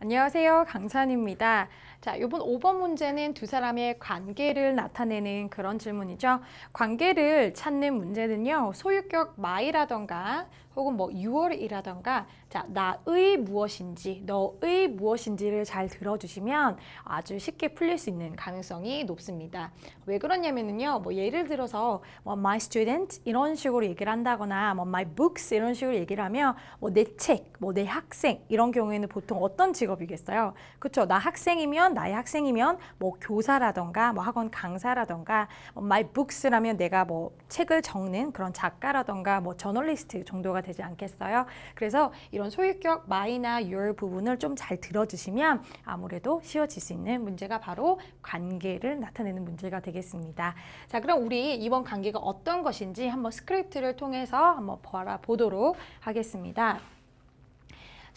안녕하세요. 강산입니다. 자, 이번 5번 문제는 두 사람의 관계를 나타내는 그런 질문이죠. 관계를 찾는 문제는요. 소유격 my라던가 혹은 뭐 your이라던가 자, 나의 무엇인지, 너의 무엇인지를 잘 들어주시면 아주 쉽게 풀릴 수 있는 가능성이 높습니다. 왜 그러냐면은요. 뭐 예를 들어서 뭐 my student 이런 식으로 얘기를 한다거나 뭐 my books 이런 식으로 얘기를 하면 뭐내 책, 뭐내 학생 이런 경우에는 보통 어떤 직업이겠어요? 그렇죠. 나 학생이면 하면 나의 학생이면 뭐 교사라던가 뭐 학원 강사라던가 마이 뭐 북스라면 내가 뭐 책을 적는 그런 작가라던가 뭐 저널리스트 정도가 되지 않겠어요. 그래서 이런 소유격 my나 your 부분을 좀 잘 들어주시면 아무래도 쉬워질 수 있는 문제가 바로 관계를 나타내는 문제가 되겠습니다. 자 그럼 우리 이번 관계가 어떤 것인지 한번 스크립트를 통해서 한번 보아라보도록 하겠습니다.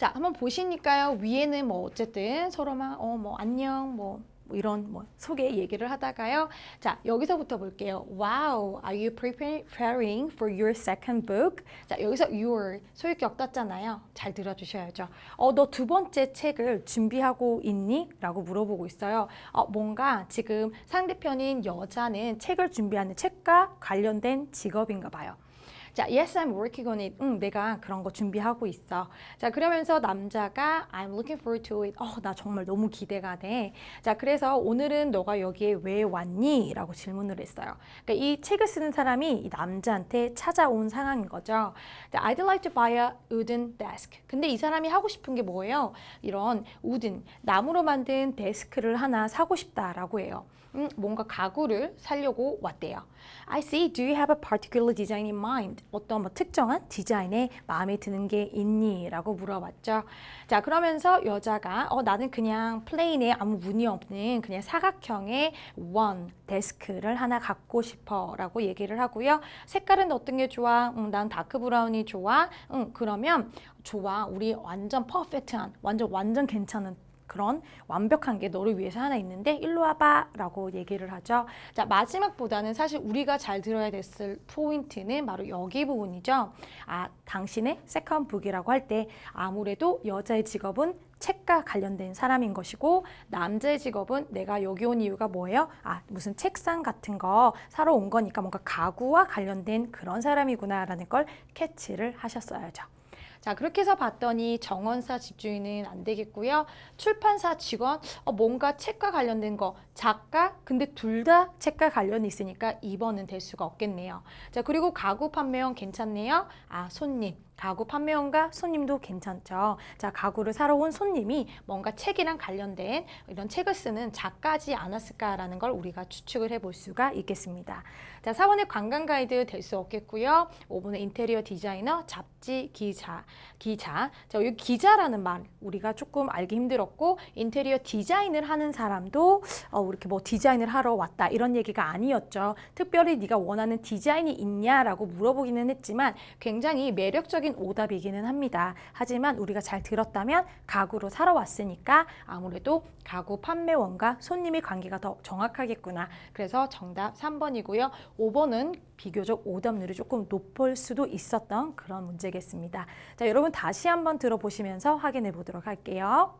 자, 한번 보시니까요. 위에는 뭐 어쨌든 서로 막, 어, 뭐, 안녕, 뭐, 뭐, 이런 뭐 소개 얘기를 하다가요. 자, 여기서부터 볼게요. Wow, are you preparing for your second book? 자, 여기서 your 소유격 떴잖아요. 잘 들어주셔야죠. 어, 너 두 번째 책을 준비하고 있니? 라고 물어보고 있어요. 어, 뭔가 지금 상대편인 여자는 책을 준비하는 책과 관련된 직업인가 봐요. 자, yes, I'm working on it. 응, 내가 그런 거 준비하고 있어. 자, 그러면서 남자가 I'm looking forward to it. 어, 나 정말 너무 기대가 돼. 자, 그래서 오늘은 너가 여기에 왜 왔니? 라고 질문을 했어요. 그러니까 이 책을 쓰는 사람이 이 남자한테 찾아온 상황인 거죠. I'd like to buy a wooden desk. 근데 이 사람이 하고 싶은 게 뭐예요? 이런 우든, 나무로 만든 데스크를 하나 사고 싶다라고 해요. 음, 뭔가 가구를 살려고 왔대요. I see. Do you have a particular design in mind? 어떤 뭐 특정한 디자인에 마음에 드는 게 있니? 라고 물어봤죠. 자, 그러면서 여자가 어, 나는 그냥 플레인에 아무 무늬 없는 그냥 사각형의 원 데스크를 하나 갖고 싶어 라고 얘기를 하고요. 색깔은 어떤 게 좋아? 음, 난 다크 브라운이 좋아. 음, 그러면 좋아. 우리 완전 퍼펙트한, 완전 완전 괜찮은 그런 완벽한 게 너를 위해서 하나 있는데 일로 와봐 라고 얘기를 하죠. 자 마지막보다는 사실 우리가 잘 들어야 됐을 포인트는 바로 여기 부분이죠. 아 당신의 세컨 북이라고 할 때 아무래도 여자의 직업은 책과 관련된 사람인 것이고 남자의 직업은 내가 여기 온 이유가 뭐예요? 아 무슨 책상 같은 거 사러 온 거니까 뭔가 가구와 관련된 그런 사람이구나라는 걸 캐치를 하셨어야죠. 자 그렇게 해서 봤더니 정원사 집주인은 안 되겠고요. 출판사 직원, 어, 뭔가 책과 관련된 거, 작가, 근데 둘 다 책과 관련이 있으니까 2번은 될 수가 없겠네요. 자 그리고 가구 판매원 괜찮네요. 아 손님. 가구 판매원과 손님도 괜찮죠. 자, 가구를 사러 온 손님이 뭔가 책이랑 관련된 이런 책을 쓰는 작가지 않았을까라는 걸 우리가 추측을 해 볼 수가 있겠습니다. 자, 사원의 관광 가이드 될 수 없겠고요. 5번의 인테리어 디자이너, 잡지 기자, 기자. 자, 이 기자라는 말 우리가 조금 알기 힘들었고 인테리어 디자인을 하는 사람도 어, 이렇게 뭐 디자인을 하러 왔다 이런 얘기가 아니었죠. 특별히 네가 원하는 디자인이 있냐라고 물어보기는 했지만 굉장히 매력적인 추상적인 오답이기는 합니다. 하지만 우리가 잘 들었다면 가구로 살아왔으니까 아무래도 가구 판매원과 손님의 관계가 더 정확하겠구나. 그래서 정답 3번이고요. 5번은 비교적 오답률이 조금 높을 수도 있었던 그런 문제겠습니다. 자, 여러분 다시 한번 들어보시면서 확인해 보도록 할게요.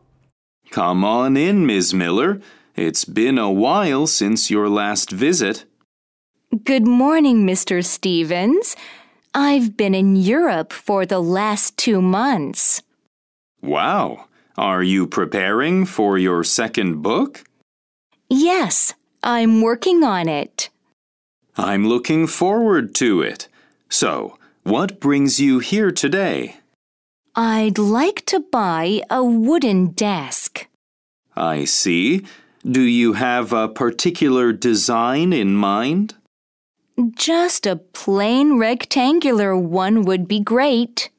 Come on in, Ms. Miller. It's been a while since your last visit. Good morning, Mr. Stevens. I've been in Europe for the last two months. Wow. Are you preparing for your second book? Yes, I'm working on it. I'm looking forward to it. So, what brings you here today? I'd like to buy a wooden desk. I see. Do you have a particular design in mind? Just a plain rectangular one would be great.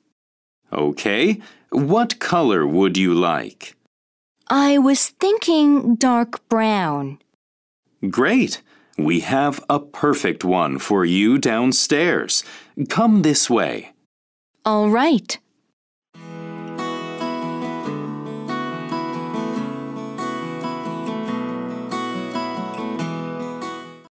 Okay, what color would you like? I was thinking dark brown. Great. We have a perfect one for you downstairs. Come this way. All right.